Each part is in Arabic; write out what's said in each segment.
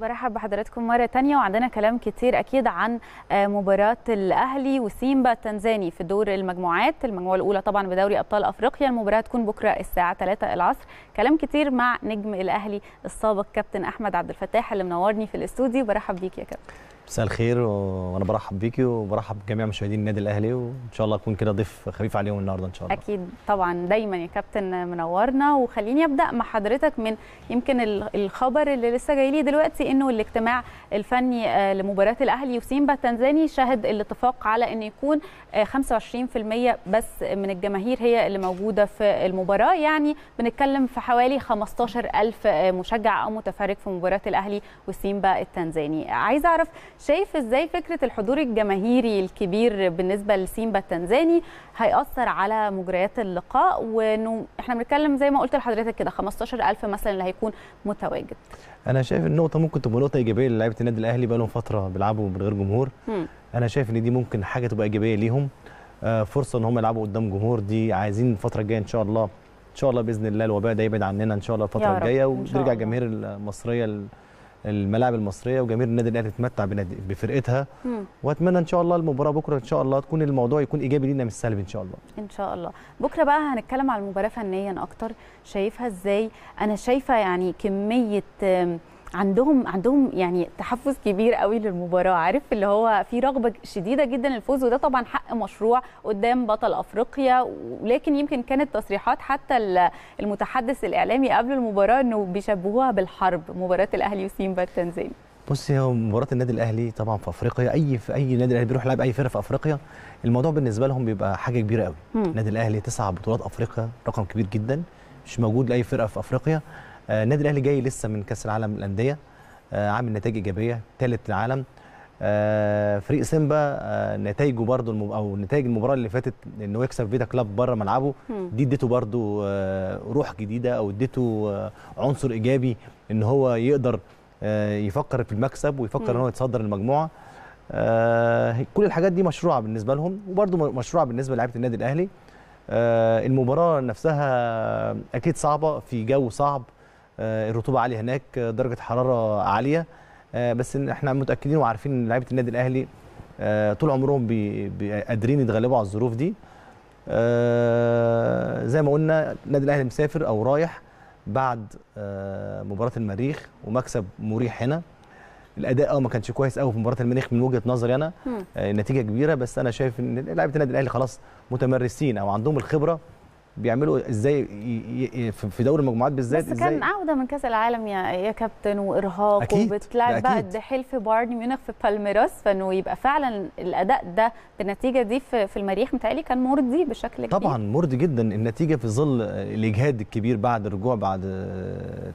برحب بحضراتكم مرة تانية وعندنا كلام كتير أكيد عن آه، مباراة الأهلي وسيمبا التنزاني في دور المجموعات المجموعة الأولى طبعا بدوري أبطال أفريقيا المباراة تكون بكرة الساعة 3 العصر كلام كتير مع نجم الأهلي السابق كابتن أحمد عبد الفتاح اللي منورني في الاستوديو برحب بيك يا كابتن مساء الخير وانا برحب بيكي وبرحب بجميع مشاهدين النادي الاهلي وان شاء الله اكون كده ضيف خفيف عليهم النهارده ان شاء الله اكيد طبعا دايما يا كابتن منورنا وخليني ابدا مع حضرتك من يمكن الخبر اللي لسه جاي لي دلوقتي انه الاجتماع الفني آه، لمباراه الاهلي وسيمبا التنزاني شهد الاتفاق على ان يكون 25% آه، بس من الجماهير هي اللي موجوده في المباراه يعني بنتكلم في حوالي 15000 آه، مشجع او متفرج في مباراه الاهلي وسيمبا التنزاني عايزه اعرف شايف ازاي فكره الحضور الجماهيري الكبير بالنسبه لسيمبا التنزاني هياثر على مجريات اللقاء وانه احنا بنتكلم زي ما قلت لحضرتك كده 15000 مثلا اللي هيكون متواجد انا شايف النقطه ممكن تبقى نقطه ايجابيه للاعيبه النادي الاهلي بقى لهم فتره بيلعبوا من غير جمهور م. انا شايف ان دي ممكن حاجه تبقى ايجابيه ليهم آه، فرصه ان هم يلعبوا قدام جمهور دي عايزين الفتره الجايه ان شاء الله ان شاء الله باذن الله الوباء ده يبعد عننا ان شاء الله الفتره الجايه وترجع الجماهير المصريه الملاعب المصريه وجماهير النادي الاهلي تتمتع بفرقتها واتمنى ان شاء الله المباراه بكره ان شاء الله تكون الموضوع يكون ايجابي لينا مش سلبي ان شاء الله ان شاء الله بكره بقى هنتكلم على المباراه فنيا اكتر شايفها ازاي انا شايفه يعني كميه عندهم عندهم يعني تحفز كبير قوي للمباراه عارف اللي هو في رغبه شديده جدا للفوز وده طبعا حق مشروع قدام بطل افريقيا ولكن يمكن كانت تصريحات حتى المتحدث الاعلامي قبل المباراه انه بيشبهوها بالحرب مباراه الاهلي وسيمبا التنزاني بص هو مباراه النادي الاهلي طبعا في افريقيا اي في اي نادي الاهلي بيروح يلعب اي فرقه في افريقيا الموضوع بالنسبه لهم بيبقى حاجه كبيره قوي النادي الاهلي تسع بطولات افريقيا رقم كبير جدا مش موجود لاي فرقه في افريقيا آه، النادي الاهلي جاي لسه من كاس العالم للانديه آه، عامل نتائج ايجابيه ثالث العالم آه، فريق سيمبا نتائجه المب... او نتائج المباراه اللي فاتت انه يكسب فيتا كلاب بره ملعبه دي اديته برضو روح جديده او اديته عنصر ايجابي ان هو يقدر يفكر في المكسب ويفكر ان هو يتصدر المجموعه كل الحاجات دي مشروعه بالنسبه لهم وبرضو مشروعه بالنسبه لعيبه النادي الاهلي المباراه نفسها اكيد صعبه في جو صعب آه، الرطوبه عاليه هناك آه، درجه حراره عاليه آه، بس احنا متاكدين وعارفين ان لعيبه النادي الاهلي طول عمرهم قادرين يتغلبوا على الظروف دي زي ما قلنا النادي الاهلي مسافر او رايح بعد مباراه المريخ ومكسب مريح هنا الاداء اه ما كانش كويس قوي في مباراه المريخ من وجهه نظري انا نتيجه كبيره بس انا شايف ان لعيبه النادي الاهلي خلاص متمرسين او عندهم الخبره بيعملوا ازاي في دوري المجموعات بالذات بس كان عوده من كاس العالم يا يا كابتن وارهاق أكيد. وبتلعب بقى الدحيل في بايرن ميونخ في بالميراس فانه يبقى فعلا الاداء ده بالنتيجه دي في, المريخ متهيألي كان مرضي بشكل كبير طبعا مرضي جدا النتيجه في ظل الاجهاد الكبير بعد الرجوع بعد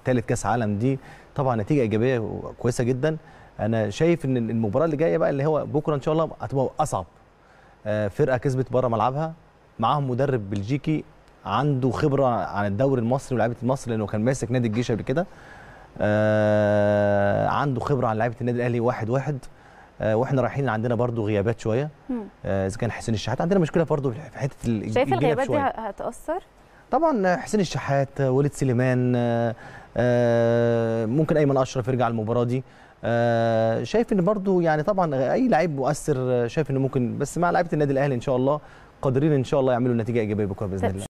ثالث كاس عالم دي طبعا نتيجه ايجابيه وكويسه جدا انا شايف ان المباراه اللي جايه بقى اللي هو بكره ان شاء الله هتبقى اصعب آه، فرقه كسبت بره ملعبها معاهم مدرب بلجيكي عنده خبره عن الدوري المصري ولاعيبه مصر لانه كان ماسك نادي الجيش قبل كده آه عنده خبره عن لعيبه النادي الاهلي واحد واحد آه واحنا رايحين عندنا برضو غيابات شويه آه، اذا آه كان حسين الشحات عندنا مشكله برضو في حته شايف الغيابات دي هتاثر طبعا حسين الشحات وليد سليمان آه،, آه ممكن ايمن اشرف يرجع المباراه دي آه شايف ان برضو يعني طبعا اي لعيب مؤثر آه، شايف انه ممكن بس مع لعيبه النادي الاهلي ان شاء الله قادرين ان شاء الله يعملوا نتيجه ايجابيه بكره باذن طيب. الله